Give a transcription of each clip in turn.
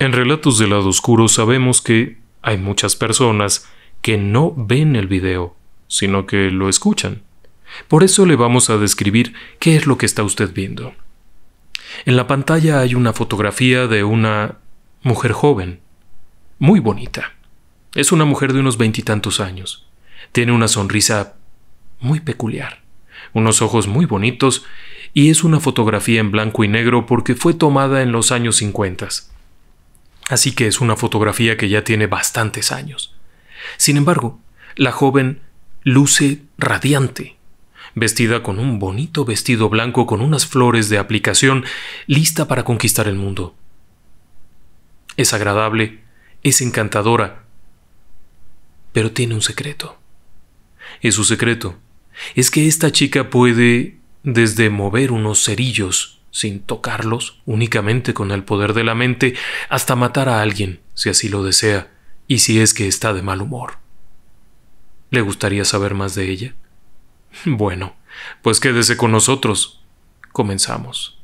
En Relatos del lado oscuro sabemos que hay muchas personas que no ven el video, sino que lo escuchan. Por eso le vamos a describir qué es lo que está usted viendo. En la pantalla hay una fotografía de una mujer joven, muy bonita. Es una mujer de unos veintitantos años. Tiene una sonrisa muy peculiar, unos ojos muy bonitos y es una fotografía en blanco y negro porque fue tomada en los años 50 así que es una fotografía que ya tiene bastantes años. Sin embargo, la joven luce radiante, vestida con un bonito vestido blanco con unas flores de aplicación, lista para conquistar el mundo. Es agradable, es encantadora, pero tiene un secreto. Y su secreto es que esta chica puede desde mover unos cerillos sin tocarlos, únicamente con el poder de la mente, hasta matar a alguien, si así lo desea, y si es que está de mal humor. ¿Le gustaría saber más de ella? Bueno, pues quédese con nosotros. Comenzamos.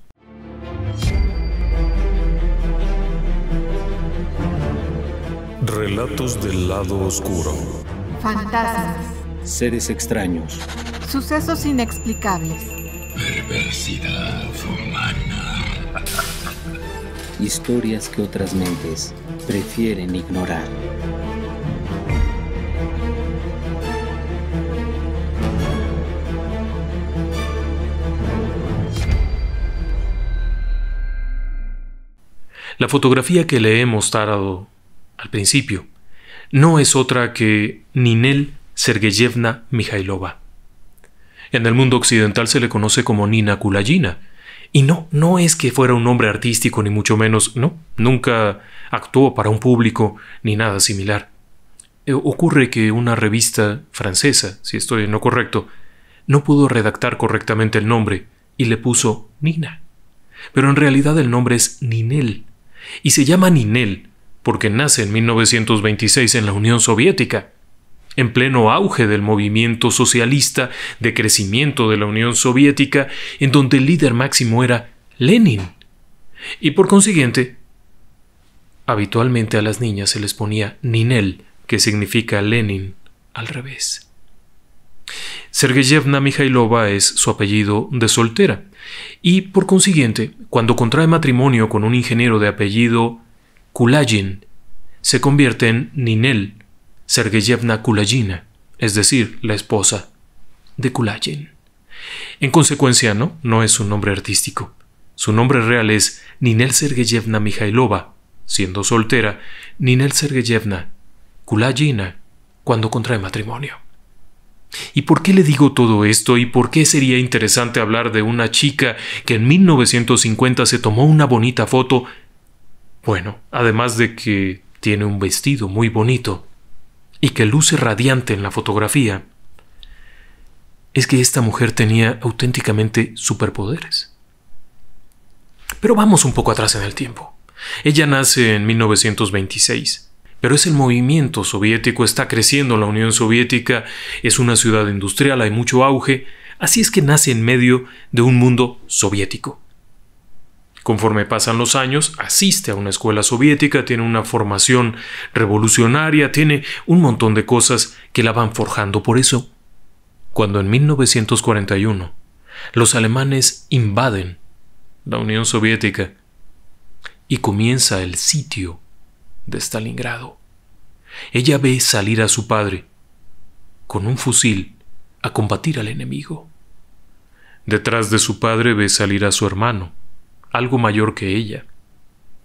Relatos del lado oscuro. Fantasmas. Seres extraños. Sucesos inexplicables. Perversidad humana. Historias que otras mentes prefieren ignorar. La fotografía que le he mostrado al principio no es otra que Ninel Sergeyevna Mijailova, en el mundo occidental se le conoce como Nina Kulayina. Y no, no es que fuera un hombre artístico, ni mucho menos, no, nunca actuó para un público, ni nada similar. Eh, ocurre que una revista francesa, si estoy no correcto, no pudo redactar correctamente el nombre y le puso Nina. Pero en realidad el nombre es Ninel. Y se llama Ninel porque nace en 1926 en la Unión Soviética en pleno auge del movimiento socialista de crecimiento de la Unión Soviética, en donde el líder máximo era Lenin. Y por consiguiente, habitualmente a las niñas se les ponía Ninel, que significa Lenin, al revés. Sergeyevna Mikhailova es su apellido de soltera, y por consiguiente, cuando contrae matrimonio con un ingeniero de apellido Kulagin, se convierte en Ninel, Sergeyevna Kulagina, es decir, la esposa de Kulagin. En consecuencia, no, no es un nombre artístico. Su nombre real es Ninel Sergeyevna Mijailova, siendo soltera, Ninel Sergeyevna Kulagina, cuando contrae matrimonio. ¿Y por qué le digo todo esto y por qué sería interesante hablar de una chica que en 1950 se tomó una bonita foto? Bueno, además de que tiene un vestido muy bonito, y que luce radiante en la fotografía, es que esta mujer tenía auténticamente superpoderes. Pero vamos un poco atrás en el tiempo. Ella nace en 1926 pero es el movimiento soviético, está creciendo la Unión Soviética, es una ciudad industrial, hay mucho auge, así es que nace en medio de un mundo soviético. Conforme pasan los años, asiste a una escuela soviética, tiene una formación revolucionaria, tiene un montón de cosas que la van forjando. Por eso, cuando en 1941 los alemanes invaden la Unión Soviética y comienza el sitio de Stalingrado, ella ve salir a su padre con un fusil a combatir al enemigo. Detrás de su padre ve salir a su hermano algo mayor que ella,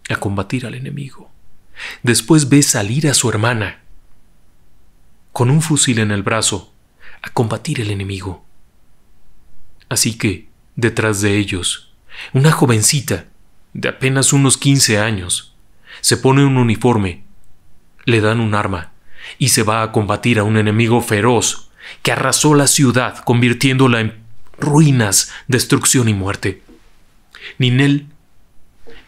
a combatir al enemigo. Después ve salir a su hermana, con un fusil en el brazo, a combatir el enemigo. Así que, detrás de ellos, una jovencita, de apenas unos 15 años, se pone un uniforme, le dan un arma, y se va a combatir a un enemigo feroz que arrasó la ciudad convirtiéndola en ruinas, destrucción y muerte. Ninel,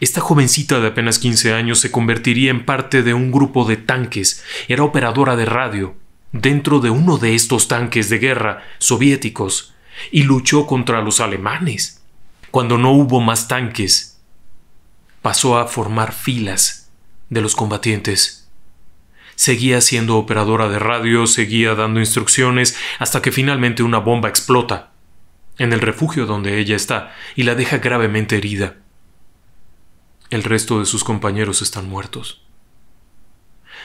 esta jovencita de apenas 15 años se convertiría en parte de un grupo de tanques. Era operadora de radio dentro de uno de estos tanques de guerra soviéticos y luchó contra los alemanes. Cuando no hubo más tanques, pasó a formar filas de los combatientes. Seguía siendo operadora de radio, seguía dando instrucciones, hasta que finalmente una bomba explota en el refugio donde ella está y la deja gravemente herida. El resto de sus compañeros están muertos.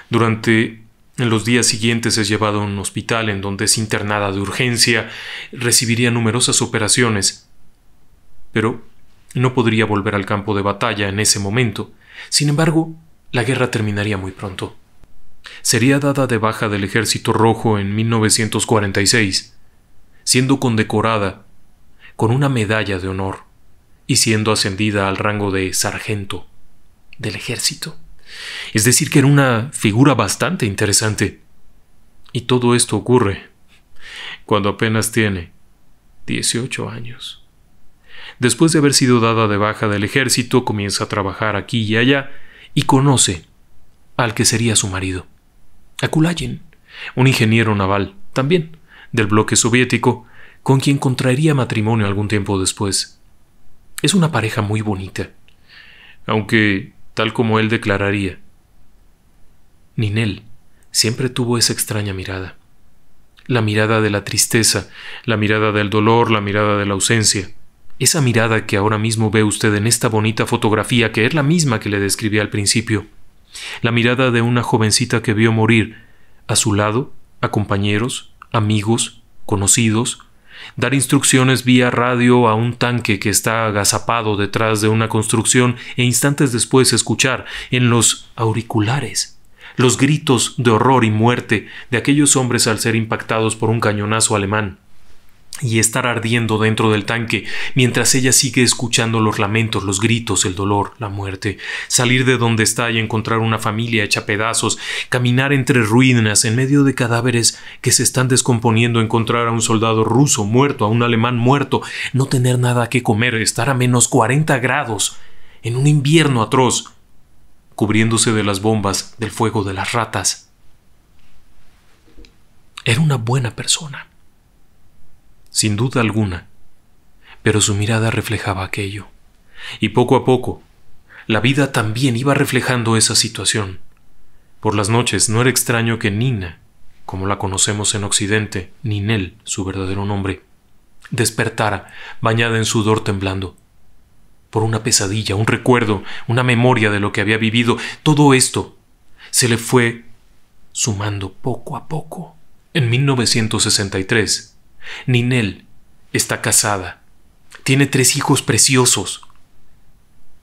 Durante los días siguientes es llevado a un hospital en donde es internada de urgencia, recibiría numerosas operaciones, pero no podría volver al campo de batalla en ese momento. Sin embargo, la guerra terminaría muy pronto. Sería dada de baja del Ejército Rojo en 1946, siendo condecorada con una medalla de honor y siendo ascendida al rango de sargento del ejército. Es decir, que era una figura bastante interesante. Y todo esto ocurre cuando apenas tiene 18 años. Después de haber sido dada de baja del ejército, comienza a trabajar aquí y allá y conoce al que sería su marido, Akulayen, un ingeniero naval, también del bloque soviético, con quien contraería matrimonio algún tiempo después. Es una pareja muy bonita, aunque tal como él declararía. Ninel siempre tuvo esa extraña mirada. La mirada de la tristeza, la mirada del dolor, la mirada de la ausencia. Esa mirada que ahora mismo ve usted en esta bonita fotografía, que es la misma que le describí al principio. La mirada de una jovencita que vio morir a su lado a compañeros, amigos, conocidos, dar instrucciones vía radio a un tanque que está agazapado detrás de una construcción e instantes después escuchar en los auriculares los gritos de horror y muerte de aquellos hombres al ser impactados por un cañonazo alemán y estar ardiendo dentro del tanque mientras ella sigue escuchando los lamentos, los gritos, el dolor, la muerte, salir de donde está y encontrar una familia hecha pedazos, caminar entre ruinas en medio de cadáveres que se están descomponiendo, encontrar a un soldado ruso muerto, a un alemán muerto, no tener nada que comer, estar a menos 40 grados, en un invierno atroz, cubriéndose de las bombas, del fuego de las ratas. Era una buena persona sin duda alguna, pero su mirada reflejaba aquello. Y poco a poco, la vida también iba reflejando esa situación. Por las noches no era extraño que Nina, como la conocemos en Occidente, Ninel, su verdadero nombre, despertara, bañada en sudor temblando. Por una pesadilla, un recuerdo, una memoria de lo que había vivido, todo esto se le fue sumando poco a poco. En 1963, Ninel está casada, tiene tres hijos preciosos,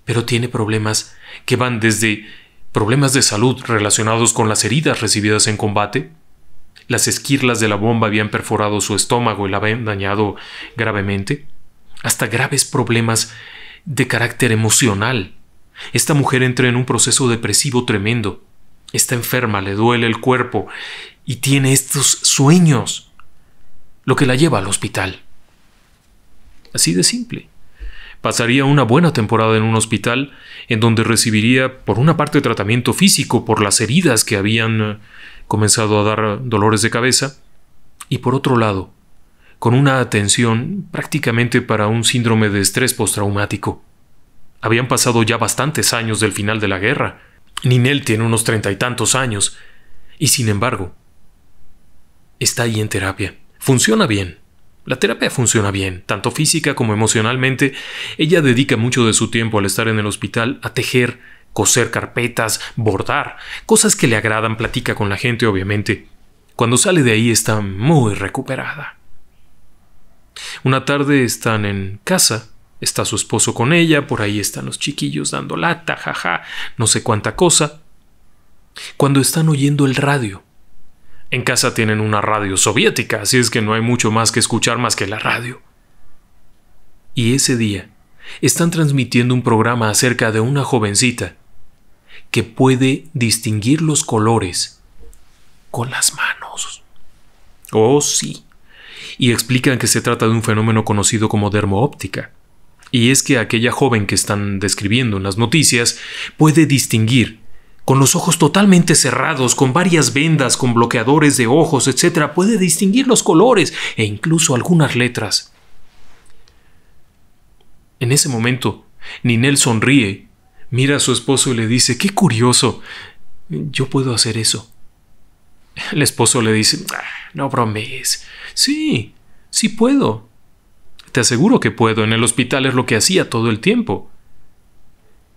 pero tiene problemas que van desde problemas de salud relacionados con las heridas recibidas en combate, las esquirlas de la bomba habían perforado su estómago y la habían dañado gravemente, hasta graves problemas de carácter emocional. Esta mujer entra en un proceso depresivo tremendo. Está enferma, le duele el cuerpo y tiene estos sueños lo que la lleva al hospital. Así de simple. Pasaría una buena temporada en un hospital en donde recibiría por una parte tratamiento físico por las heridas que habían eh, comenzado a dar dolores de cabeza y por otro lado, con una atención prácticamente para un síndrome de estrés postraumático. Habían pasado ya bastantes años del final de la guerra. Ninel tiene unos treinta y tantos años y sin embargo, está ahí en terapia funciona bien. La terapia funciona bien, tanto física como emocionalmente. Ella dedica mucho de su tiempo al estar en el hospital a tejer, coser carpetas, bordar, cosas que le agradan, platica con la gente obviamente. Cuando sale de ahí está muy recuperada. Una tarde están en casa, está su esposo con ella, por ahí están los chiquillos dando lata, jaja, no sé cuánta cosa. Cuando están oyendo el radio, en casa tienen una radio soviética, así es que no hay mucho más que escuchar más que la radio. Y ese día están transmitiendo un programa acerca de una jovencita que puede distinguir los colores con las manos. Oh, sí. Y explican que se trata de un fenómeno conocido como dermoóptica. Y es que aquella joven que están describiendo en las noticias puede distinguir con los ojos totalmente cerrados, con varias vendas, con bloqueadores de ojos, etc., puede distinguir los colores e incluso algunas letras. En ese momento, Ninel sonríe, mira a su esposo y le dice, qué curioso, yo puedo hacer eso. El esposo le dice, ah, no bromees, sí, sí puedo. Te aseguro que puedo, en el hospital es lo que hacía todo el tiempo.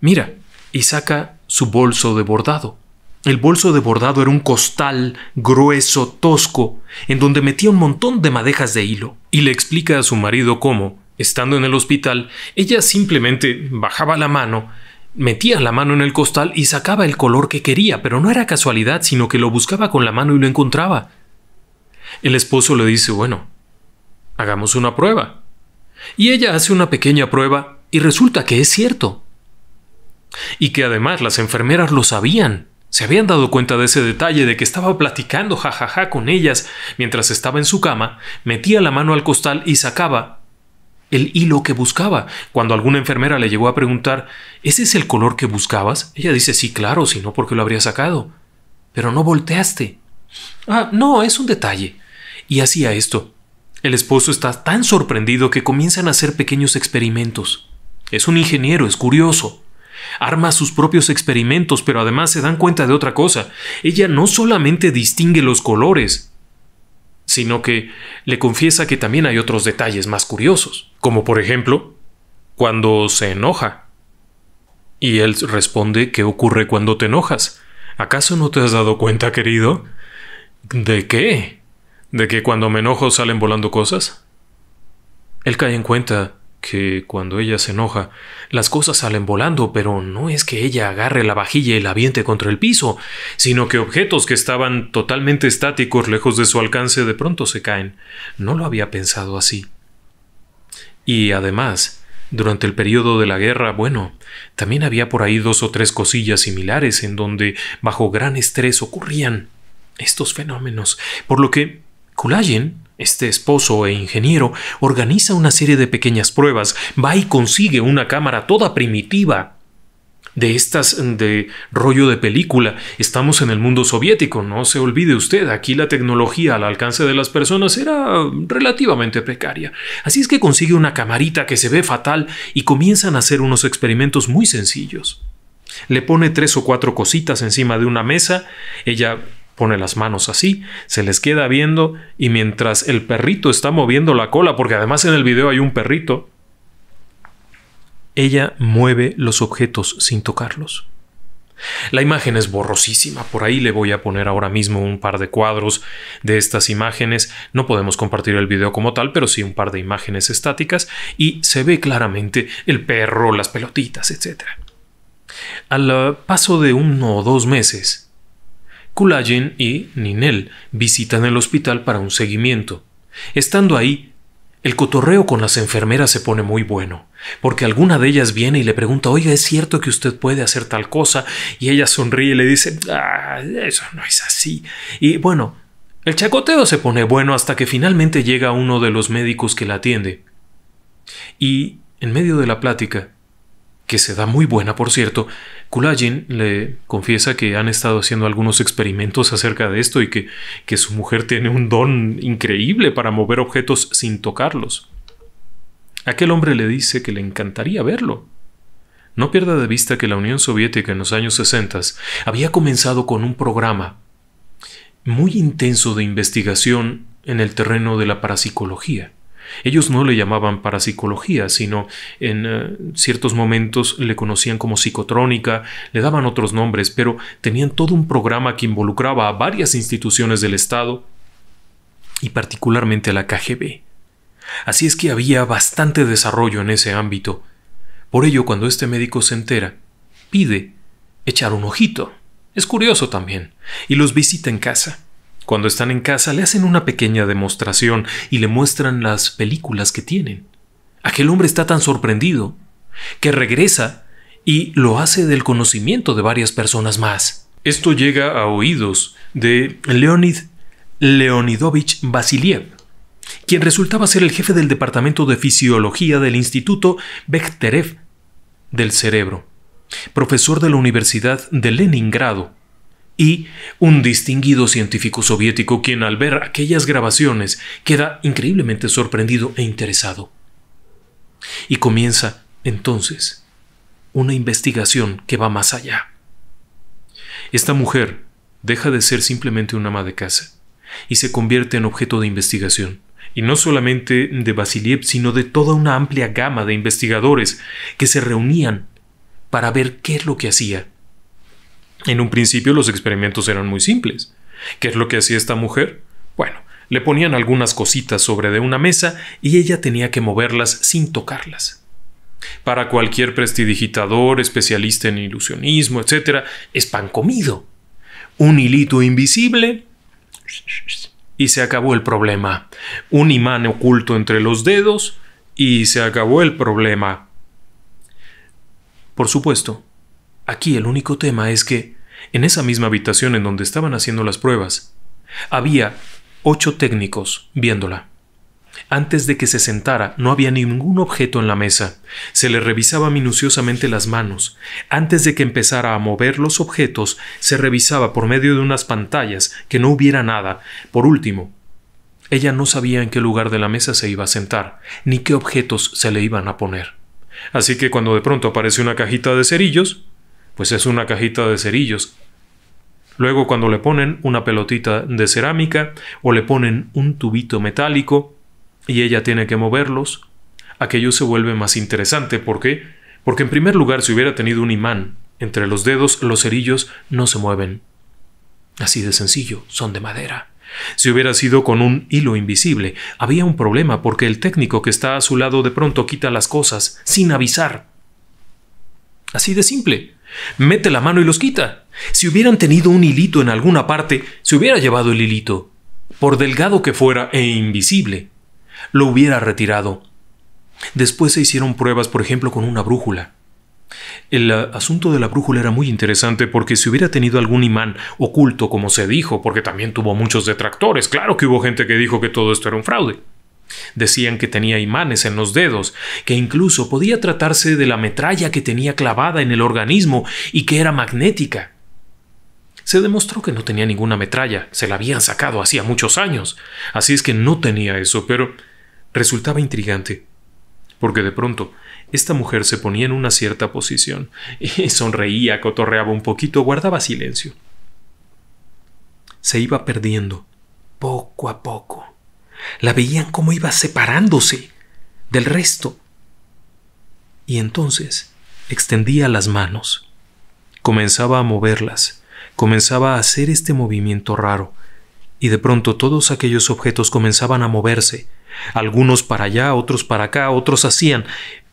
Mira, y saca su bolso de bordado. El bolso de bordado era un costal grueso, tosco, en donde metía un montón de madejas de hilo, y le explica a su marido cómo, estando en el hospital, ella simplemente bajaba la mano, metía la mano en el costal y sacaba el color que quería, pero no era casualidad, sino que lo buscaba con la mano y lo encontraba. El esposo le dice, bueno, hagamos una prueba. Y ella hace una pequeña prueba y resulta que es cierto. Y que además las enfermeras lo sabían. Se habían dado cuenta de ese detalle de que estaba platicando jajaja ja, ja, con ellas mientras estaba en su cama, metía la mano al costal y sacaba el hilo que buscaba. Cuando alguna enfermera le llegó a preguntar, ¿ese es el color que buscabas? Ella dice, sí, claro, si no, porque lo habría sacado. Pero no volteaste. Ah, no, es un detalle. Y hacía esto. El esposo está tan sorprendido que comienzan a hacer pequeños experimentos. Es un ingeniero, es curioso. Arma sus propios experimentos, pero además se dan cuenta de otra cosa. Ella no solamente distingue los colores, sino que le confiesa que también hay otros detalles más curiosos, como por ejemplo, cuando se enoja. Y él responde, ¿qué ocurre cuando te enojas? ¿Acaso no te has dado cuenta, querido? ¿De qué? ¿De que cuando me enojo salen volando cosas? Él cae en cuenta que cuando ella se enoja, las cosas salen volando, pero no es que ella agarre la vajilla y la viente contra el piso, sino que objetos que estaban totalmente estáticos lejos de su alcance de pronto se caen. No lo había pensado así. Y además, durante el periodo de la guerra, bueno, también había por ahí dos o tres cosillas similares en donde bajo gran estrés ocurrían estos fenómenos, por lo que Kulayen este esposo e ingeniero organiza una serie de pequeñas pruebas, va y consigue una cámara toda primitiva. De estas de rollo de película, estamos en el mundo soviético, no se olvide usted, aquí la tecnología al alcance de las personas era relativamente precaria. Así es que consigue una camarita que se ve fatal y comienzan a hacer unos experimentos muy sencillos. Le pone tres o cuatro cositas encima de una mesa, ella Pone las manos así, se les queda viendo y mientras el perrito está moviendo la cola, porque además en el video hay un perrito, ella mueve los objetos sin tocarlos. La imagen es borrosísima, por ahí le voy a poner ahora mismo un par de cuadros de estas imágenes, no podemos compartir el video como tal, pero sí un par de imágenes estáticas y se ve claramente el perro, las pelotitas, etc. Al ah, paso de uno o dos meses, Kulajin y Ninel visitan el hospital para un seguimiento. Estando ahí, el cotorreo con las enfermeras se pone muy bueno, porque alguna de ellas viene y le pregunta, oiga, ¿es cierto que usted puede hacer tal cosa? Y ella sonríe y le dice, ah, eso no es así. Y bueno, el chacoteo se pone bueno hasta que finalmente llega uno de los médicos que la atiende. Y, en medio de la plática, que se da muy buena por cierto, Kulagin le confiesa que han estado haciendo algunos experimentos acerca de esto y que, que su mujer tiene un don increíble para mover objetos sin tocarlos. Aquel hombre le dice que le encantaría verlo. No pierda de vista que la Unión Soviética en los años 60 había comenzado con un programa muy intenso de investigación en el terreno de la parapsicología. Ellos no le llamaban para psicología, sino en eh, ciertos momentos le conocían como psicotrónica, le daban otros nombres, pero tenían todo un programa que involucraba a varias instituciones del Estado y particularmente a la KGB. Así es que había bastante desarrollo en ese ámbito. Por ello, cuando este médico se entera, pide echar un ojito. Es curioso también, y los visita en casa. Cuando están en casa le hacen una pequeña demostración y le muestran las películas que tienen. Aquel hombre está tan sorprendido que regresa y lo hace del conocimiento de varias personas más. Esto llega a oídos de Leonid Leonidovich Vasiliev, quien resultaba ser el jefe del Departamento de Fisiología del Instituto Bechterev del Cerebro, profesor de la Universidad de Leningrado y un distinguido científico soviético quien al ver aquellas grabaciones queda increíblemente sorprendido e interesado. Y comienza, entonces, una investigación que va más allá. Esta mujer deja de ser simplemente una ama de casa y se convierte en objeto de investigación, y no solamente de Vasiliev, sino de toda una amplia gama de investigadores que se reunían para ver qué es lo que hacía en un principio los experimentos eran muy simples. ¿Qué es lo que hacía esta mujer? Bueno, le ponían algunas cositas sobre de una mesa y ella tenía que moverlas sin tocarlas. Para cualquier prestidigitador, especialista en ilusionismo, etc., es pan comido. Un hilito invisible y se acabó el problema. Un imán oculto entre los dedos y se acabó el problema. Por supuesto, aquí el único tema es que en esa misma habitación en donde estaban haciendo las pruebas, había ocho técnicos viéndola. Antes de que se sentara, no había ningún objeto en la mesa. Se le revisaba minuciosamente las manos. Antes de que empezara a mover los objetos, se revisaba por medio de unas pantallas que no hubiera nada. Por último, ella no sabía en qué lugar de la mesa se iba a sentar, ni qué objetos se le iban a poner. Así que cuando de pronto aparece una cajita de cerillos, pues es una cajita de cerillos. Luego cuando le ponen una pelotita de cerámica o le ponen un tubito metálico y ella tiene que moverlos, aquello se vuelve más interesante. ¿Por qué? Porque en primer lugar si hubiera tenido un imán entre los dedos, los cerillos no se mueven. Así de sencillo, son de madera. Si hubiera sido con un hilo invisible, había un problema porque el técnico que está a su lado de pronto quita las cosas sin avisar. Así de simple. Mete la mano y los quita. Si hubieran tenido un hilito en alguna parte, se hubiera llevado el hilito, por delgado que fuera e invisible. Lo hubiera retirado. Después se hicieron pruebas, por ejemplo, con una brújula. El eh, asunto de la brújula era muy interesante porque si hubiera tenido algún imán oculto, como se dijo, porque también tuvo muchos detractores, claro que hubo gente que dijo que todo esto era un fraude. Decían que tenía imanes en los dedos, que incluso podía tratarse de la metralla que tenía clavada en el organismo y que era magnética. Se demostró que no tenía ninguna metralla, se la habían sacado hacía muchos años, así es que no tenía eso, pero resultaba intrigante, porque de pronto esta mujer se ponía en una cierta posición, y sonreía, cotorreaba un poquito, guardaba silencio. Se iba perdiendo, poco a poco la veían como iba separándose del resto. Y entonces extendía las manos, comenzaba a moverlas, comenzaba a hacer este movimiento raro, y de pronto todos aquellos objetos comenzaban a moverse, algunos para allá, otros para acá, otros hacían,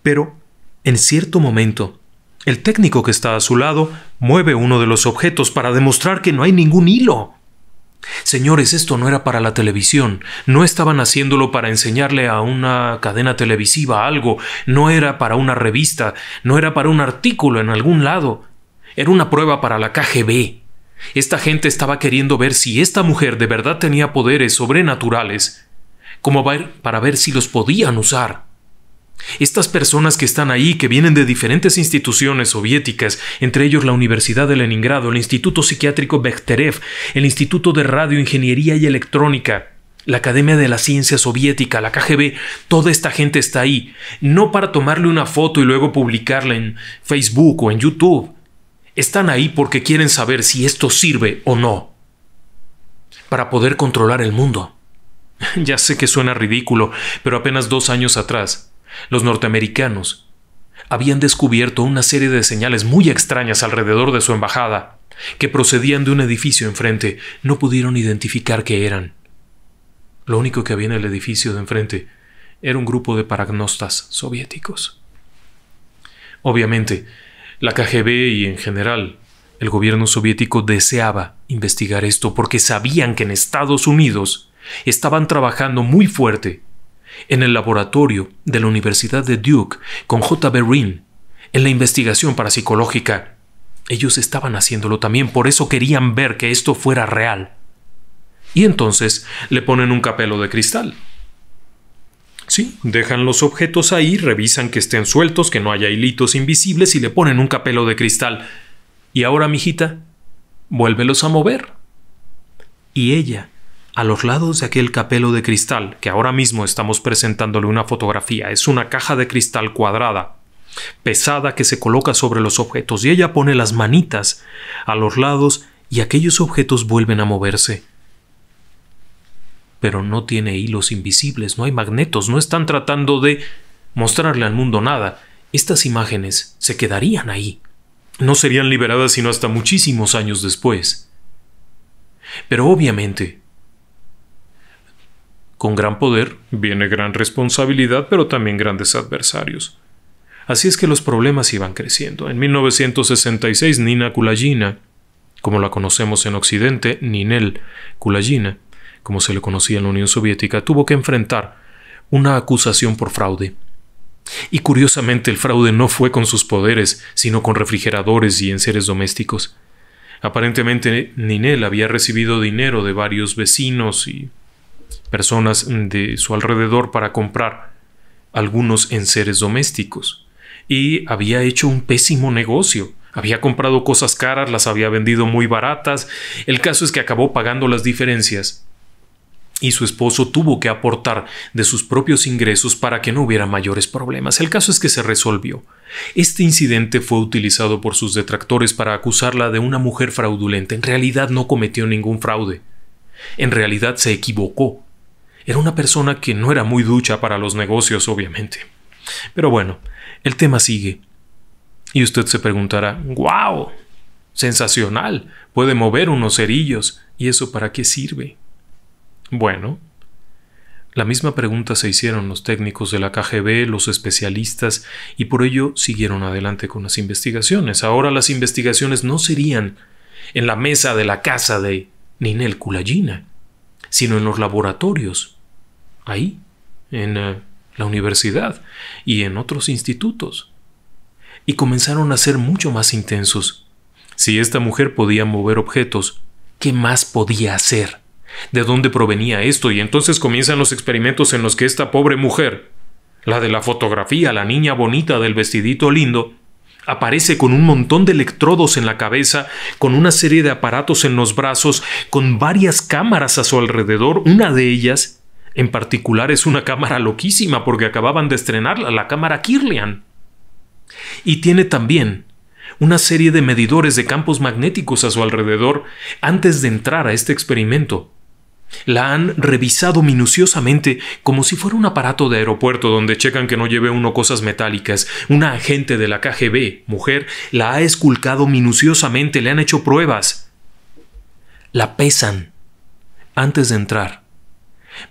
pero en cierto momento el técnico que está a su lado mueve uno de los objetos para demostrar que no hay ningún hilo. Señores, esto no era para la televisión, no estaban haciéndolo para enseñarle a una cadena televisiva algo, no era para una revista, no era para un artículo en algún lado, era una prueba para la KGB. Esta gente estaba queriendo ver si esta mujer de verdad tenía poderes sobrenaturales, como para ver si los podían usar. Estas personas que están ahí, que vienen de diferentes instituciones soviéticas, entre ellos la Universidad de Leningrado, el Instituto Psiquiátrico Bechterev, el Instituto de Radio, Ingeniería y Electrónica, la Academia de la Ciencia Soviética, la KGB, toda esta gente está ahí, no para tomarle una foto y luego publicarla en Facebook o en YouTube. Están ahí porque quieren saber si esto sirve o no, para poder controlar el mundo. ya sé que suena ridículo, pero apenas dos años atrás, los norteamericanos habían descubierto una serie de señales muy extrañas alrededor de su embajada, que procedían de un edificio enfrente. No pudieron identificar qué eran. Lo único que había en el edificio de enfrente era un grupo de paragnostas soviéticos. Obviamente, la KGB y en general el gobierno soviético deseaba investigar esto porque sabían que en Estados Unidos estaban trabajando muy fuerte en el laboratorio de la Universidad de Duke con J. Reen, en la investigación parapsicológica. Ellos estaban haciéndolo también, por eso querían ver que esto fuera real. Y entonces le ponen un capelo de cristal. Sí, dejan los objetos ahí, revisan que estén sueltos, que no haya hilitos invisibles y le ponen un capelo de cristal. Y ahora, mijita, vuélvelos a mover. Y ella a los lados de aquel capelo de cristal, que ahora mismo estamos presentándole una fotografía, es una caja de cristal cuadrada, pesada que se coloca sobre los objetos y ella pone las manitas a los lados y aquellos objetos vuelven a moverse. Pero no tiene hilos invisibles, no hay magnetos, no están tratando de mostrarle al mundo nada. Estas imágenes se quedarían ahí. No serían liberadas sino hasta muchísimos años después. Pero obviamente, con gran poder viene gran responsabilidad, pero también grandes adversarios. Así es que los problemas iban creciendo. En 1966, Nina Kulagina, como la conocemos en Occidente, Ninel Kulagina, como se le conocía en la Unión Soviética, tuvo que enfrentar una acusación por fraude. Y curiosamente el fraude no fue con sus poderes, sino con refrigeradores y enseres domésticos. Aparentemente Ninel había recibido dinero de varios vecinos y personas de su alrededor para comprar algunos enseres domésticos. Y había hecho un pésimo negocio. Había comprado cosas caras, las había vendido muy baratas. El caso es que acabó pagando las diferencias. Y su esposo tuvo que aportar de sus propios ingresos para que no hubiera mayores problemas. El caso es que se resolvió. Este incidente fue utilizado por sus detractores para acusarla de una mujer fraudulenta. En realidad no cometió ningún fraude. En realidad se equivocó. Era una persona que no era muy ducha para los negocios, obviamente. Pero bueno, el tema sigue. Y usted se preguntará, ¡guau! Sensacional, puede mover unos cerillos. ¿Y eso para qué sirve? Bueno, la misma pregunta se hicieron los técnicos de la KGB, los especialistas, y por ello siguieron adelante con las investigaciones. Ahora las investigaciones no serían en la mesa de la casa de ni en el culallina, sino en los laboratorios, ahí, en eh, la universidad y en otros institutos. Y comenzaron a ser mucho más intensos. Si esta mujer podía mover objetos, ¿qué más podía hacer? ¿De dónde provenía esto? Y entonces comienzan los experimentos en los que esta pobre mujer, la de la fotografía, la niña bonita del vestidito lindo, Aparece con un montón de electrodos en la cabeza, con una serie de aparatos en los brazos, con varias cámaras a su alrededor, una de ellas en particular es una cámara loquísima porque acababan de estrenarla, la cámara Kirlian. Y tiene también una serie de medidores de campos magnéticos a su alrededor antes de entrar a este experimento. La han revisado minuciosamente como si fuera un aparato de aeropuerto donde checan que no lleve uno cosas metálicas. Una agente de la KGB, mujer, la ha esculcado minuciosamente, le han hecho pruebas. La pesan antes de entrar.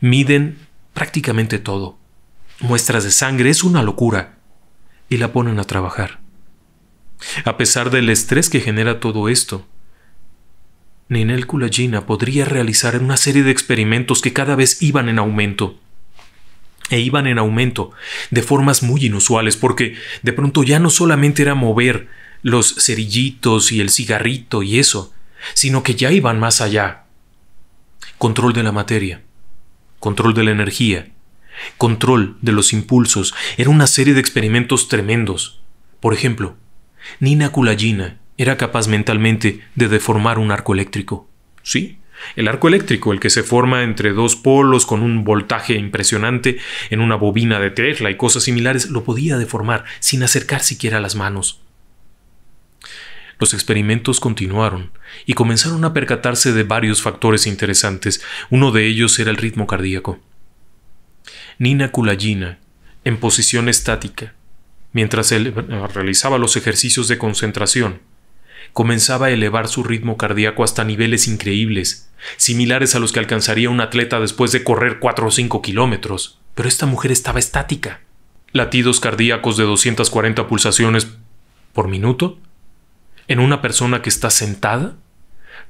Miden prácticamente todo. Muestras de sangre es una locura. Y la ponen a trabajar. A pesar del estrés que genera todo esto, Ninel Kulagina podría realizar una serie de experimentos que cada vez iban en aumento. E iban en aumento, de formas muy inusuales, porque de pronto ya no solamente era mover los cerillitos y el cigarrito y eso, sino que ya iban más allá. Control de la materia, control de la energía, control de los impulsos, era una serie de experimentos tremendos. Por ejemplo, Nina Kulagina era capaz mentalmente de deformar un arco eléctrico. Sí, el arco eléctrico, el que se forma entre dos polos con un voltaje impresionante en una bobina de Tesla y cosas similares, lo podía deformar sin acercar siquiera las manos. Los experimentos continuaron y comenzaron a percatarse de varios factores interesantes. Uno de ellos era el ritmo cardíaco. Nina Kulagina, en posición estática, mientras él eh, realizaba los ejercicios de concentración, comenzaba a elevar su ritmo cardíaco hasta niveles increíbles, similares a los que alcanzaría un atleta después de correr 4 o 5 kilómetros. Pero esta mujer estaba estática. Latidos cardíacos de 240 pulsaciones por minuto. En una persona que está sentada.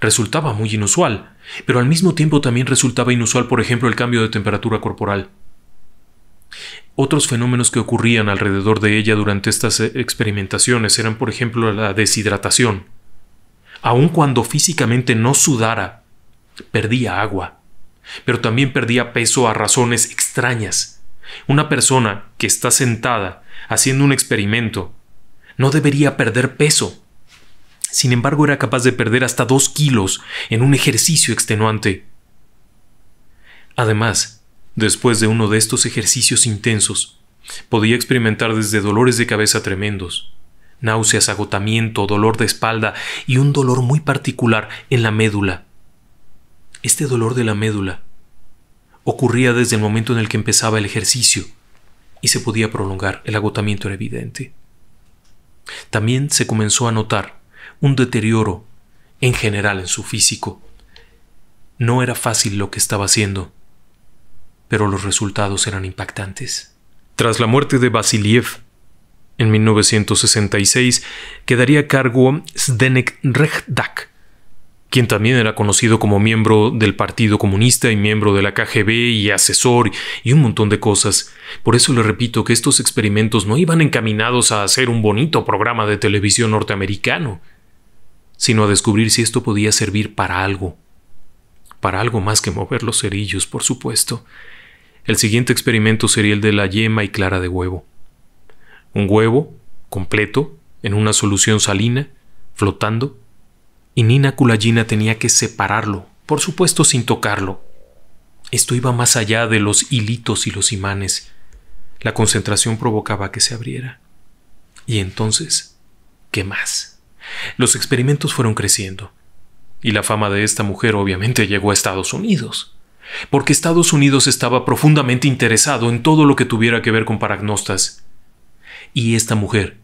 Resultaba muy inusual, pero al mismo tiempo también resultaba inusual, por ejemplo, el cambio de temperatura corporal. Otros fenómenos que ocurrían alrededor de ella durante estas eh, experimentaciones eran, por ejemplo, la deshidratación. Aun cuando físicamente no sudara, perdía agua, pero también perdía peso a razones extrañas. Una persona que está sentada haciendo un experimento no debería perder peso. Sin embargo, era capaz de perder hasta dos kilos en un ejercicio extenuante. Además, Después de uno de estos ejercicios intensos, podía experimentar desde dolores de cabeza tremendos, náuseas, agotamiento, dolor de espalda y un dolor muy particular en la médula. Este dolor de la médula ocurría desde el momento en el que empezaba el ejercicio y se podía prolongar, el agotamiento era evidente. También se comenzó a notar un deterioro en general en su físico. No era fácil lo que estaba haciendo pero los resultados eran impactantes. Tras la muerte de Vasiliev, en 1966 quedaría a cargo Zdenek Rechdak, quien también era conocido como miembro del Partido Comunista y miembro de la KGB y asesor y un montón de cosas. Por eso le repito que estos experimentos no iban encaminados a hacer un bonito programa de televisión norteamericano, sino a descubrir si esto podía servir para algo. Para algo más que mover los cerillos, por supuesto. El siguiente experimento sería el de la yema y clara de huevo. Un huevo, completo, en una solución salina, flotando, y Nina Kulagina tenía que separarlo, por supuesto sin tocarlo. Esto iba más allá de los hilitos y los imanes. La concentración provocaba que se abriera. Y entonces, ¿qué más? Los experimentos fueron creciendo, y la fama de esta mujer obviamente llegó a Estados Unidos porque Estados Unidos estaba profundamente interesado en todo lo que tuviera que ver con paragnostas. Y esta mujer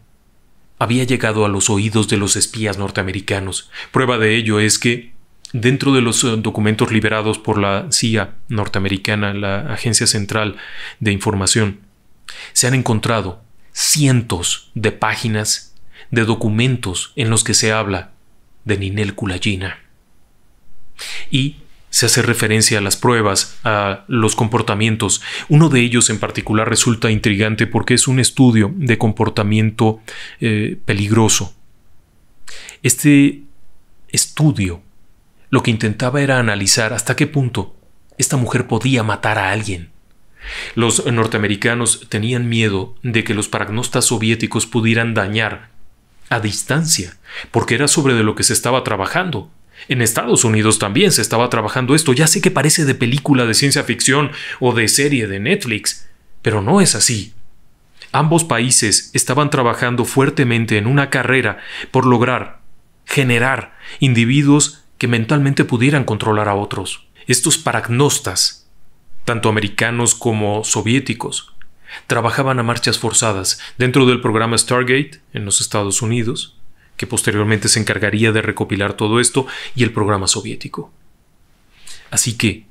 había llegado a los oídos de los espías norteamericanos. Prueba de ello es que, dentro de los eh, documentos liberados por la CIA norteamericana, la Agencia Central de Información, se han encontrado cientos de páginas de documentos en los que se habla de Ninel Kulayina. Y se hace referencia a las pruebas, a los comportamientos. Uno de ellos en particular resulta intrigante porque es un estudio de comportamiento eh, peligroso. Este estudio lo que intentaba era analizar hasta qué punto esta mujer podía matar a alguien. Los norteamericanos tenían miedo de que los paragnostas soviéticos pudieran dañar a distancia, porque era sobre de lo que se estaba trabajando, en Estados Unidos también se estaba trabajando esto, ya sé que parece de película de ciencia ficción o de serie de Netflix, pero no es así. Ambos países estaban trabajando fuertemente en una carrera por lograr generar individuos que mentalmente pudieran controlar a otros. Estos paragnostas, tanto americanos como soviéticos, trabajaban a marchas forzadas dentro del programa Stargate en los Estados Unidos que posteriormente se encargaría de recopilar todo esto y el programa soviético. Así que,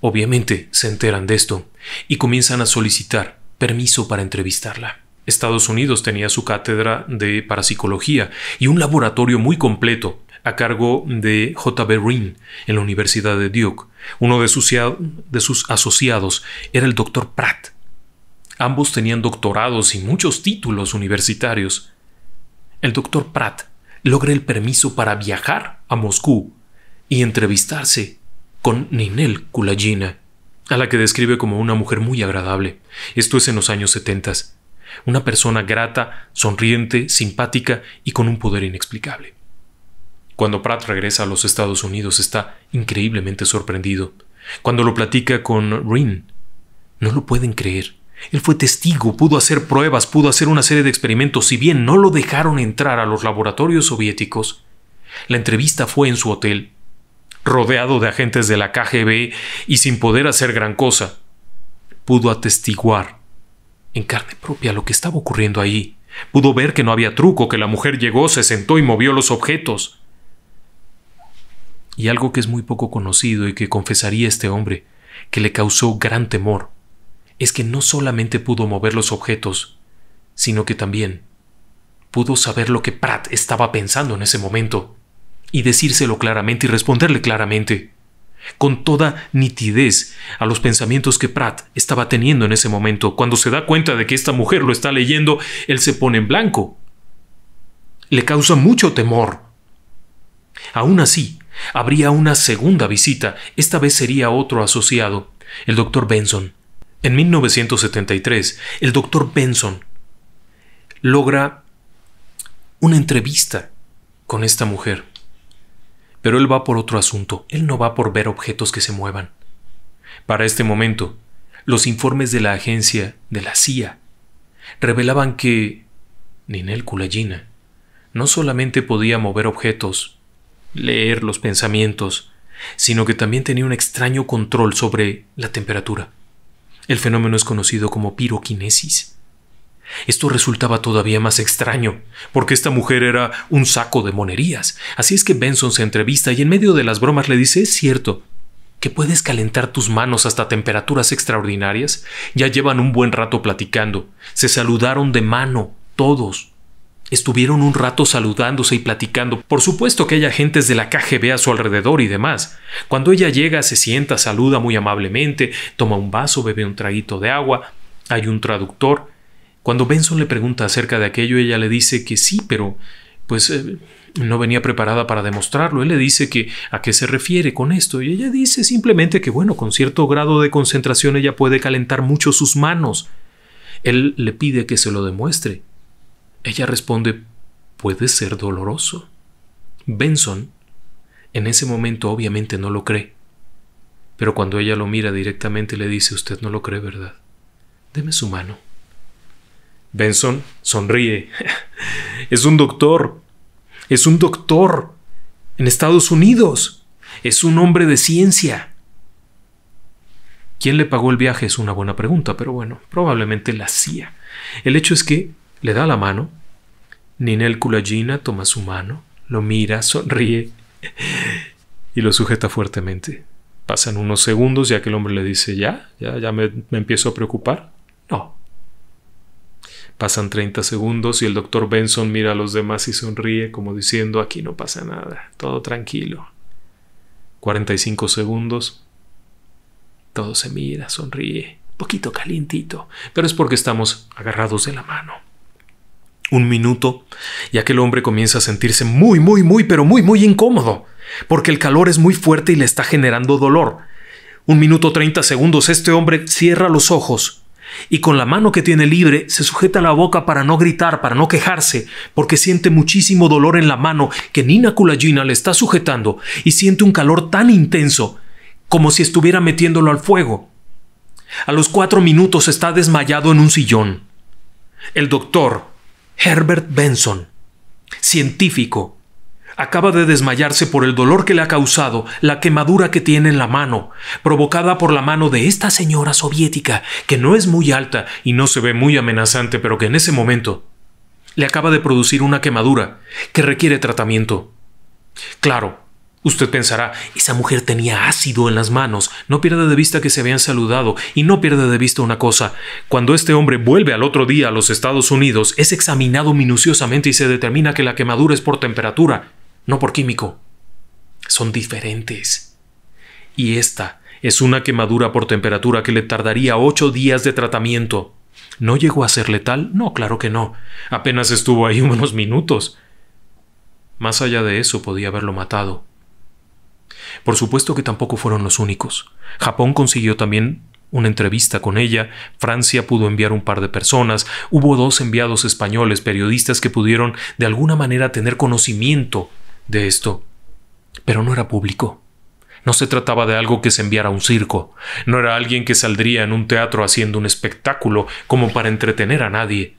obviamente, se enteran de esto y comienzan a solicitar permiso para entrevistarla. Estados Unidos tenía su cátedra de parapsicología y un laboratorio muy completo a cargo de J.B. Rin en la Universidad de Duke. Uno de sus, de sus asociados era el doctor Pratt. Ambos tenían doctorados y muchos títulos universitarios el doctor Pratt logra el permiso para viajar a Moscú y entrevistarse con Ninel Kulagina, a la que describe como una mujer muy agradable. Esto es en los años 70. Una persona grata, sonriente, simpática y con un poder inexplicable. Cuando Pratt regresa a los Estados Unidos está increíblemente sorprendido. Cuando lo platica con Rin, no lo pueden creer. Él fue testigo, pudo hacer pruebas, pudo hacer una serie de experimentos, si bien no lo dejaron entrar a los laboratorios soviéticos. La entrevista fue en su hotel, rodeado de agentes de la KGB y sin poder hacer gran cosa. Pudo atestiguar en carne propia lo que estaba ocurriendo ahí. Pudo ver que no había truco, que la mujer llegó, se sentó y movió los objetos. Y algo que es muy poco conocido y que confesaría este hombre, que le causó gran temor, es que no solamente pudo mover los objetos, sino que también pudo saber lo que Pratt estaba pensando en ese momento, y decírselo claramente y responderle claramente, con toda nitidez a los pensamientos que Pratt estaba teniendo en ese momento. Cuando se da cuenta de que esta mujer lo está leyendo, él se pone en blanco. Le causa mucho temor. Aún así, habría una segunda visita, esta vez sería otro asociado, el doctor Benson, en 1973, el doctor Benson logra una entrevista con esta mujer. Pero él va por otro asunto, él no va por ver objetos que se muevan. Para este momento, los informes de la agencia de la CIA revelaban que Ninel Kulayina no solamente podía mover objetos, leer los pensamientos, sino que también tenía un extraño control sobre la temperatura. El fenómeno es conocido como piroquinesis. Esto resultaba todavía más extraño, porque esta mujer era un saco de monerías. Así es que Benson se entrevista y en medio de las bromas le dice, es cierto, que puedes calentar tus manos hasta temperaturas extraordinarias. Ya llevan un buen rato platicando. Se saludaron de mano, todos. Estuvieron un rato saludándose y platicando. Por supuesto que hay agentes de la KGB a su alrededor y demás. Cuando ella llega, se sienta, saluda muy amablemente, toma un vaso, bebe un traguito de agua, hay un traductor. Cuando Benson le pregunta acerca de aquello, ella le dice que sí, pero pues eh, no venía preparada para demostrarlo. Él le dice que a qué se refiere con esto y ella dice simplemente que bueno, con cierto grado de concentración ella puede calentar mucho sus manos. Él le pide que se lo demuestre ella responde, puede ser doloroso. Benson, en ese momento obviamente no lo cree, pero cuando ella lo mira directamente le dice, usted no lo cree, ¿verdad? Deme su mano. Benson sonríe. es un doctor. Es un doctor. En Estados Unidos. Es un hombre de ciencia. ¿Quién le pagó el viaje? Es una buena pregunta, pero bueno, probablemente la CIA. El hecho es que le da la mano. Ninel Kulagina toma su mano, lo mira, sonríe y lo sujeta fuertemente. Pasan unos segundos y aquel hombre le dice, ya, ya, me, me empiezo a preocupar. No. Pasan 30 segundos y el doctor Benson mira a los demás y sonríe como diciendo, aquí no pasa nada, todo tranquilo. 45 segundos. Todo se mira, sonríe, poquito calientito, pero es porque estamos agarrados de la mano un minuto, y aquel hombre comienza a sentirse muy, muy, muy, pero muy, muy incómodo, porque el calor es muy fuerte y le está generando dolor. Un minuto treinta segundos, este hombre cierra los ojos y con la mano que tiene libre se sujeta la boca para no gritar, para no quejarse, porque siente muchísimo dolor en la mano que Nina Kulagina le está sujetando y siente un calor tan intenso como si estuviera metiéndolo al fuego. A los cuatro minutos está desmayado en un sillón. El doctor, Herbert Benson, científico, acaba de desmayarse por el dolor que le ha causado la quemadura que tiene en la mano, provocada por la mano de esta señora soviética, que no es muy alta y no se ve muy amenazante, pero que en ese momento le acaba de producir una quemadura que requiere tratamiento. Claro, Usted pensará, esa mujer tenía ácido en las manos, no pierda de vista que se habían saludado y no pierda de vista una cosa, cuando este hombre vuelve al otro día a los Estados Unidos es examinado minuciosamente y se determina que la quemadura es por temperatura, no por químico. Son diferentes. Y esta es una quemadura por temperatura que le tardaría ocho días de tratamiento. ¿No llegó a ser letal? No, claro que no. Apenas estuvo ahí unos minutos. Más allá de eso podía haberlo matado por supuesto que tampoco fueron los únicos. Japón consiguió también una entrevista con ella, Francia pudo enviar un par de personas, hubo dos enviados españoles, periodistas que pudieron de alguna manera tener conocimiento de esto, pero no era público. No se trataba de algo que se enviara a un circo, no era alguien que saldría en un teatro haciendo un espectáculo como para entretener a nadie.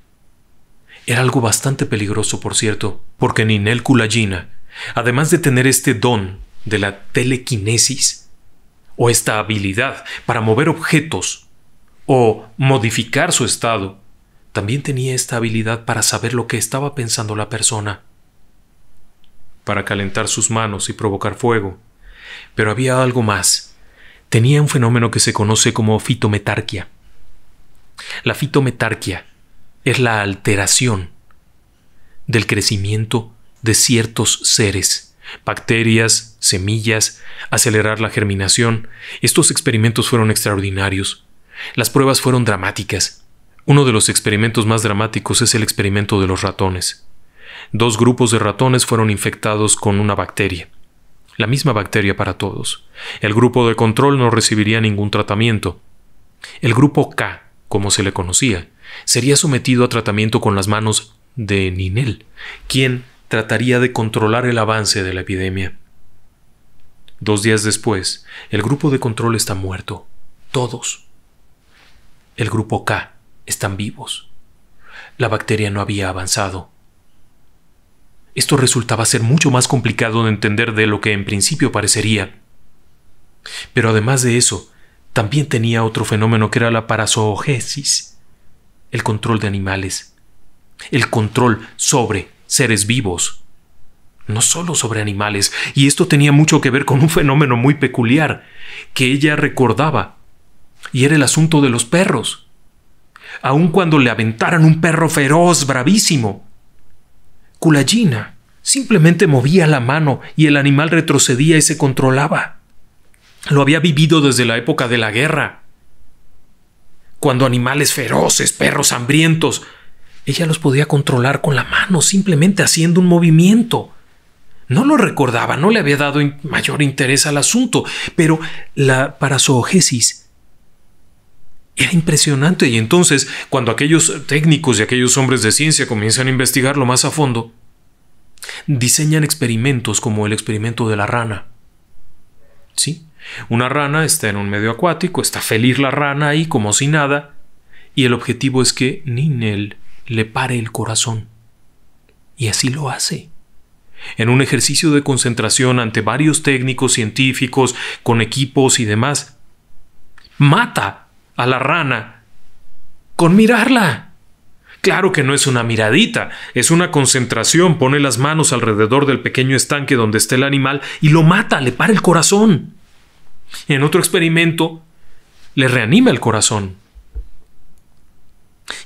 Era algo bastante peligroso, por cierto, porque Ninel Kulagina, además de tener este don de la telequinesis o esta habilidad para mover objetos o modificar su estado, también tenía esta habilidad para saber lo que estaba pensando la persona, para calentar sus manos y provocar fuego. Pero había algo más. Tenía un fenómeno que se conoce como fitometarquia. La fitometarquia es la alteración del crecimiento de ciertos seres, bacterias, semillas, acelerar la germinación. Estos experimentos fueron extraordinarios. Las pruebas fueron dramáticas. Uno de los experimentos más dramáticos es el experimento de los ratones. Dos grupos de ratones fueron infectados con una bacteria. La misma bacteria para todos. El grupo de control no recibiría ningún tratamiento. El grupo K, como se le conocía, sería sometido a tratamiento con las manos de Ninel, quien trataría de controlar el avance de la epidemia. Dos días después, el grupo de control está muerto. Todos. El grupo K están vivos. La bacteria no había avanzado. Esto resultaba ser mucho más complicado de entender de lo que en principio parecería. Pero además de eso, también tenía otro fenómeno que era la parasoogesis, el control de animales, el control sobre seres vivos no solo sobre animales, y esto tenía mucho que ver con un fenómeno muy peculiar que ella recordaba, y era el asunto de los perros. Aun cuando le aventaran un perro feroz, bravísimo, Culayina simplemente movía la mano y el animal retrocedía y se controlaba. Lo había vivido desde la época de la guerra. Cuando animales feroces, perros hambrientos, ella los podía controlar con la mano, simplemente haciendo un movimiento. No lo recordaba, no le había dado mayor interés al asunto, pero la parasoogesis era impresionante y entonces cuando aquellos técnicos y aquellos hombres de ciencia comienzan a investigarlo más a fondo, diseñan experimentos como el experimento de la rana. ¿Sí? Una rana está en un medio acuático, está feliz la rana ahí como si nada, y el objetivo es que Ninel le pare el corazón. Y así lo hace en un ejercicio de concentración ante varios técnicos científicos, con equipos y demás, mata a la rana con mirarla. Claro que no es una miradita, es una concentración, pone las manos alrededor del pequeño estanque donde está el animal y lo mata, le para el corazón. En otro experimento, le reanima el corazón.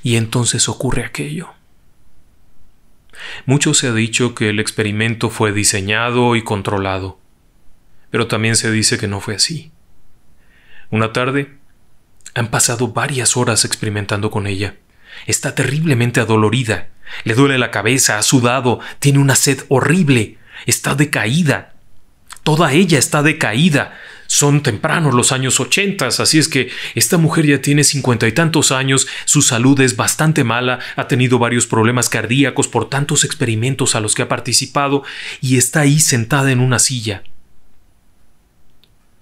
Y entonces ocurre aquello. Mucho se ha dicho que el experimento fue diseñado y controlado, pero también se dice que no fue así. Una tarde, han pasado varias horas experimentando con ella. Está terriblemente adolorida, le duele la cabeza, ha sudado, tiene una sed horrible, está decaída. Toda ella está decaída, son tempranos los años 80, así es que esta mujer ya tiene cincuenta y tantos años, su salud es bastante mala, ha tenido varios problemas cardíacos por tantos experimentos a los que ha participado y está ahí sentada en una silla.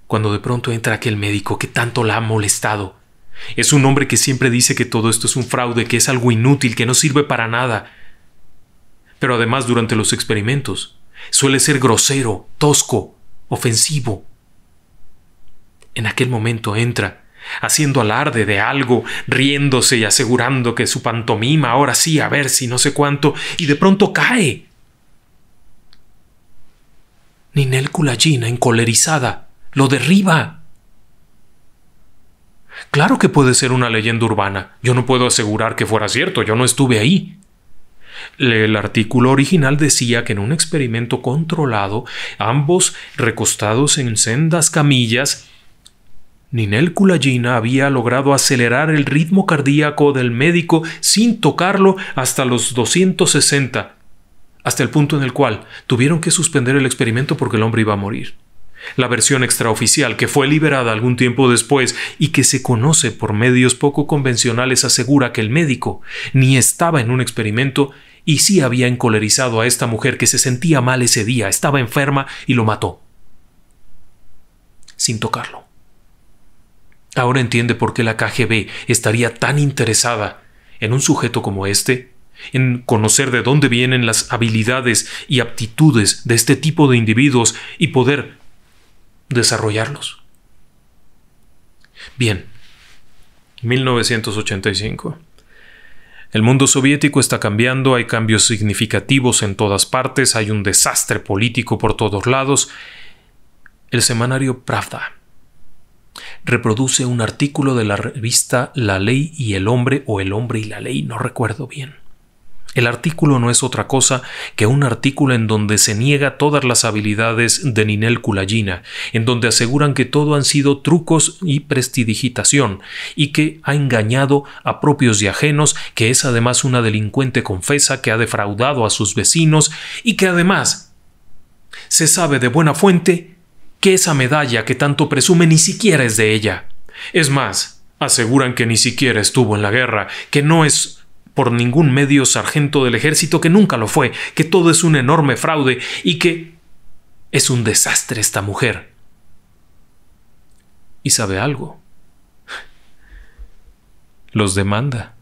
Cuando de pronto entra aquel médico que tanto la ha molestado. Es un hombre que siempre dice que todo esto es un fraude, que es algo inútil, que no sirve para nada. Pero además durante los experimentos suele ser grosero, tosco, ofensivo, en aquel momento entra, haciendo alarde de algo, riéndose y asegurando que su pantomima ahora sí, a ver si no sé cuánto, y de pronto cae. Ninel Kulagina, encolerizada, lo derriba. Claro que puede ser una leyenda urbana. Yo no puedo asegurar que fuera cierto, yo no estuve ahí. El artículo original decía que en un experimento controlado, ambos recostados en sendas camillas, Kulayina había logrado acelerar el ritmo cardíaco del médico sin tocarlo hasta los 260, hasta el punto en el cual tuvieron que suspender el experimento porque el hombre iba a morir. La versión extraoficial, que fue liberada algún tiempo después y que se conoce por medios poco convencionales, asegura que el médico ni estaba en un experimento y sí había encolerizado a esta mujer que se sentía mal ese día, estaba enferma y lo mató. Sin tocarlo. Ahora entiende por qué la KGB estaría tan interesada en un sujeto como este, en conocer de dónde vienen las habilidades y aptitudes de este tipo de individuos y poder desarrollarlos. Bien, 1985. El mundo soviético está cambiando, hay cambios significativos en todas partes, hay un desastre político por todos lados. El semanario Pravda reproduce un artículo de la revista La Ley y el Hombre o El Hombre y la Ley, no recuerdo bien. El artículo no es otra cosa que un artículo en donde se niega todas las habilidades de Ninel Kulayina, en donde aseguran que todo han sido trucos y prestidigitación, y que ha engañado a propios y ajenos, que es además una delincuente confesa, que ha defraudado a sus vecinos, y que además se sabe de buena fuente que esa medalla que tanto presume ni siquiera es de ella. Es más, aseguran que ni siquiera estuvo en la guerra, que no es por ningún medio sargento del ejército, que nunca lo fue, que todo es un enorme fraude y que es un desastre esta mujer. ¿Y sabe algo? Los demanda.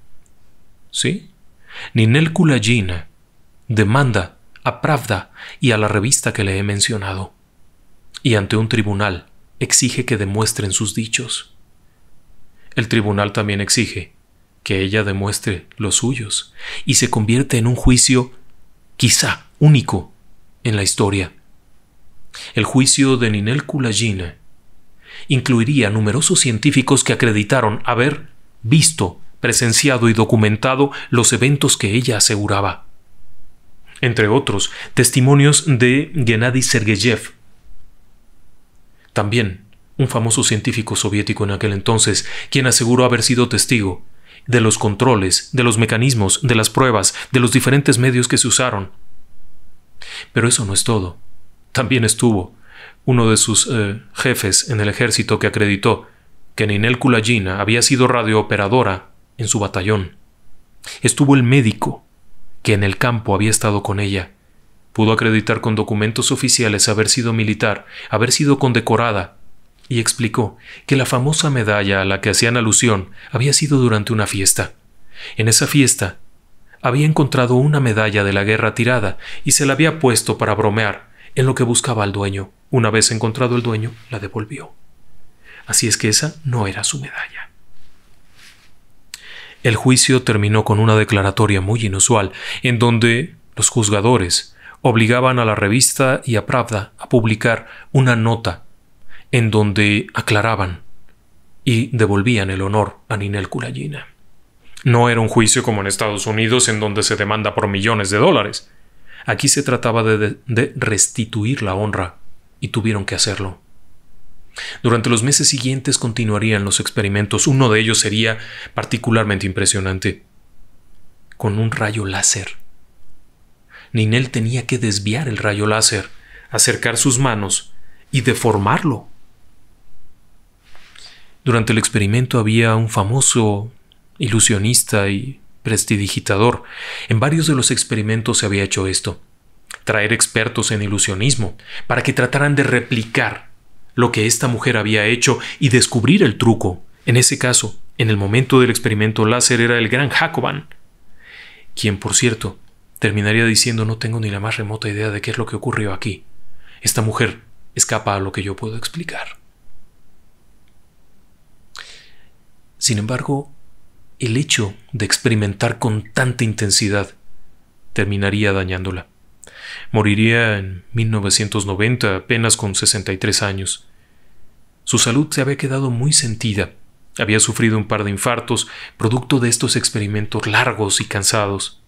¿Sí? Ninel Kulagina demanda a Pravda y a la revista que le he mencionado y ante un tribunal exige que demuestren sus dichos. El tribunal también exige que ella demuestre los suyos y se convierte en un juicio quizá único en la historia. El juicio de Ninel Kulagina incluiría numerosos científicos que acreditaron haber visto, presenciado y documentado los eventos que ella aseguraba. Entre otros, testimonios de Gennady Sergeyev, también un famoso científico soviético en aquel entonces, quien aseguró haber sido testigo de los controles, de los mecanismos, de las pruebas, de los diferentes medios que se usaron. Pero eso no es todo. También estuvo uno de sus eh, jefes en el ejército que acreditó que Ninel Kulagina había sido radiooperadora en su batallón. Estuvo el médico que en el campo había estado con ella. Pudo acreditar con documentos oficiales haber sido militar, haber sido condecorada, y explicó que la famosa medalla a la que hacían alusión había sido durante una fiesta. En esa fiesta, había encontrado una medalla de la guerra tirada y se la había puesto para bromear, en lo que buscaba al dueño. Una vez encontrado el dueño, la devolvió. Así es que esa no era su medalla. El juicio terminó con una declaratoria muy inusual, en donde los juzgadores obligaban a la revista y a Pravda a publicar una nota en donde aclaraban y devolvían el honor a Ninel Kulayina. No era un juicio como en Estados Unidos en donde se demanda por millones de dólares. Aquí se trataba de restituir la honra y tuvieron que hacerlo. Durante los meses siguientes continuarían los experimentos. Uno de ellos sería particularmente impresionante. Con un rayo láser Ninel tenía que desviar el rayo láser, acercar sus manos y deformarlo. Durante el experimento había un famoso ilusionista y prestidigitador. En varios de los experimentos se había hecho esto. Traer expertos en ilusionismo para que trataran de replicar lo que esta mujer había hecho y descubrir el truco. En ese caso, en el momento del experimento láser era el gran Jacoban, quien por cierto Terminaría diciendo no tengo ni la más remota idea de qué es lo que ocurrió aquí. Esta mujer escapa a lo que yo puedo explicar. Sin embargo, el hecho de experimentar con tanta intensidad terminaría dañándola. Moriría en 1990 apenas con 63 años. Su salud se había quedado muy sentida. Había sufrido un par de infartos, producto de estos experimentos largos y cansados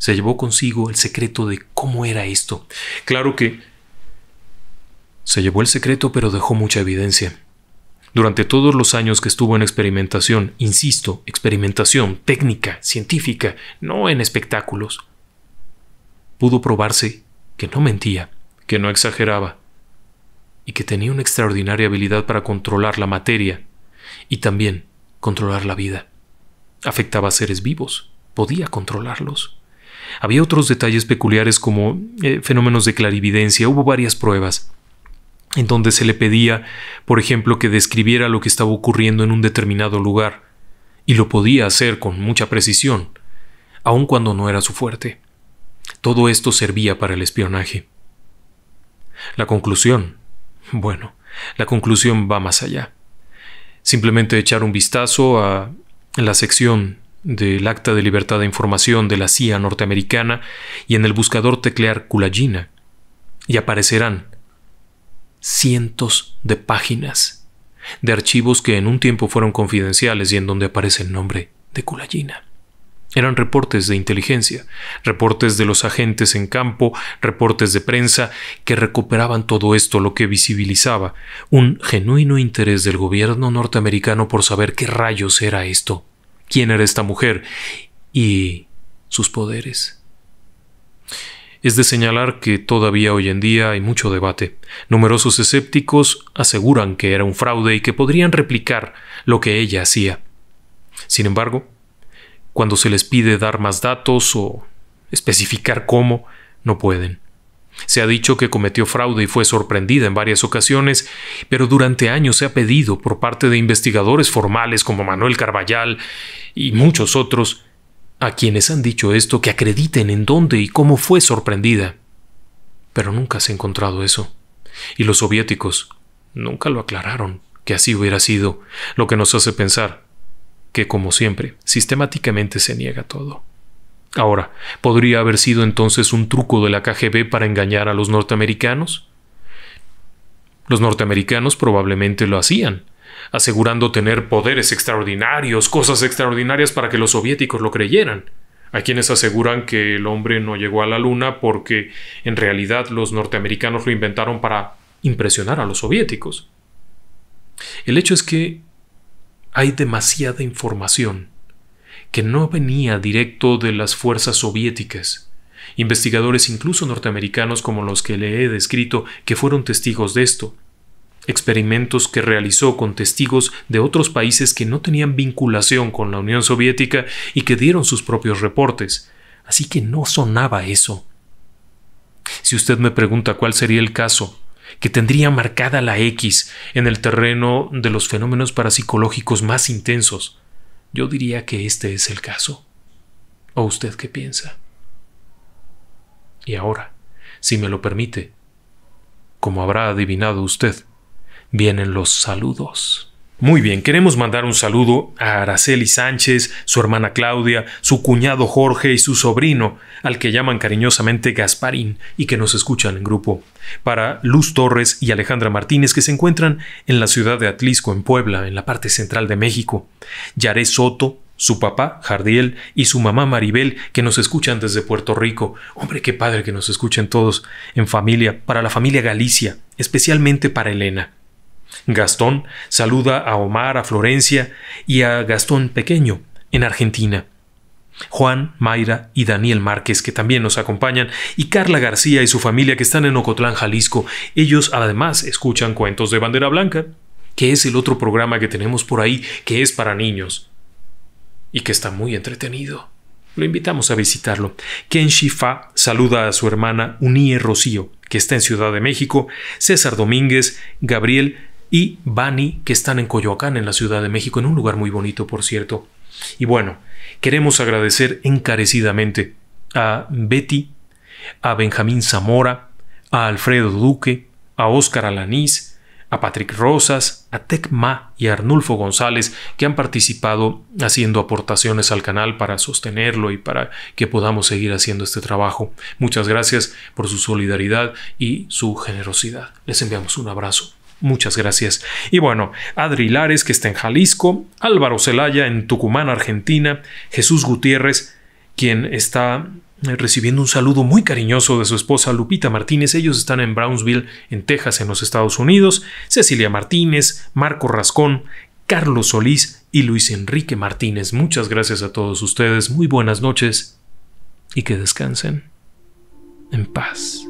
se llevó consigo el secreto de cómo era esto. Claro que se llevó el secreto pero dejó mucha evidencia. Durante todos los años que estuvo en experimentación, insisto, experimentación técnica, científica, no en espectáculos, pudo probarse que no mentía, que no exageraba, y que tenía una extraordinaria habilidad para controlar la materia y también controlar la vida. Afectaba a seres vivos, podía controlarlos. Había otros detalles peculiares como eh, fenómenos de clarividencia, hubo varias pruebas en donde se le pedía, por ejemplo, que describiera lo que estaba ocurriendo en un determinado lugar, y lo podía hacer con mucha precisión, aun cuando no era su fuerte. Todo esto servía para el espionaje. La conclusión. Bueno, la conclusión va más allá. Simplemente echar un vistazo a la sección del Acta de Libertad de Información de la CIA norteamericana y en el buscador teclear Kulagina y aparecerán cientos de páginas de archivos que en un tiempo fueron confidenciales y en donde aparece el nombre de Kulagina. Eran reportes de inteligencia, reportes de los agentes en campo, reportes de prensa, que recuperaban todo esto, lo que visibilizaba un genuino interés del gobierno norteamericano por saber qué rayos era esto quién era esta mujer y sus poderes. Es de señalar que todavía hoy en día hay mucho debate. Numerosos escépticos aseguran que era un fraude y que podrían replicar lo que ella hacía. Sin embargo, cuando se les pide dar más datos o especificar cómo, no pueden. Se ha dicho que cometió fraude y fue sorprendida en varias ocasiones, pero durante años se ha pedido por parte de investigadores formales como Manuel Carballal y muchos otros, a quienes han dicho esto, que acrediten en dónde y cómo fue sorprendida. Pero nunca se ha encontrado eso. Y los soviéticos nunca lo aclararon que así hubiera sido, lo que nos hace pensar que, como siempre, sistemáticamente se niega todo. Ahora, ¿podría haber sido entonces un truco de la KGB para engañar a los norteamericanos? Los norteamericanos probablemente lo hacían, asegurando tener poderes extraordinarios, cosas extraordinarias para que los soviéticos lo creyeran. Hay quienes aseguran que el hombre no llegó a la luna porque en realidad los norteamericanos lo inventaron para impresionar a los soviéticos. El hecho es que hay demasiada información que no venía directo de las fuerzas soviéticas. Investigadores incluso norteamericanos como los que le he descrito que fueron testigos de esto. Experimentos que realizó con testigos de otros países que no tenían vinculación con la Unión Soviética y que dieron sus propios reportes. Así que no sonaba eso. Si usted me pregunta cuál sería el caso que tendría marcada la X en el terreno de los fenómenos parapsicológicos más intensos, yo diría que este es el caso. ¿O usted qué piensa? Y ahora, si me lo permite, como habrá adivinado usted, vienen los saludos. Muy bien, queremos mandar un saludo a Araceli Sánchez, su hermana Claudia, su cuñado Jorge y su sobrino, al que llaman cariñosamente Gasparín y que nos escuchan en grupo. Para Luz Torres y Alejandra Martínez, que se encuentran en la ciudad de Atlisco, en Puebla, en la parte central de México. Yaré Soto, su papá, Jardiel, y su mamá, Maribel, que nos escuchan desde Puerto Rico. Hombre, qué padre que nos escuchen todos en familia, para la familia Galicia, especialmente para Elena. Gastón saluda a Omar, a Florencia y a Gastón Pequeño, en Argentina. Juan, Mayra y Daniel Márquez, que también nos acompañan, y Carla García y su familia que están en Ocotlán, Jalisco. Ellos además escuchan cuentos de bandera blanca, que es el otro programa que tenemos por ahí, que es para niños, y que está muy entretenido. Lo invitamos a visitarlo. Kenshi Fa saluda a su hermana Unie Rocío, que está en Ciudad de México, César Domínguez, Gabriel y Bani, que están en Coyoacán, en la Ciudad de México, en un lugar muy bonito, por cierto. Y bueno, queremos agradecer encarecidamente a Betty, a Benjamín Zamora, a Alfredo Duque, a Óscar Alanís, a Patrick Rosas, a Tecma y a Arnulfo González, que han participado haciendo aportaciones al canal para sostenerlo y para que podamos seguir haciendo este trabajo. Muchas gracias por su solidaridad y su generosidad. Les enviamos un abrazo. Muchas gracias. Y bueno, Adri Lares, que está en Jalisco, Álvaro Celaya en Tucumán, Argentina, Jesús Gutiérrez, quien está eh, recibiendo un saludo muy cariñoso de su esposa Lupita Martínez. Ellos están en Brownsville, en Texas, en los Estados Unidos. Cecilia Martínez, Marco Rascón, Carlos Solís y Luis Enrique Martínez. Muchas gracias a todos ustedes. Muy buenas noches y que descansen en paz.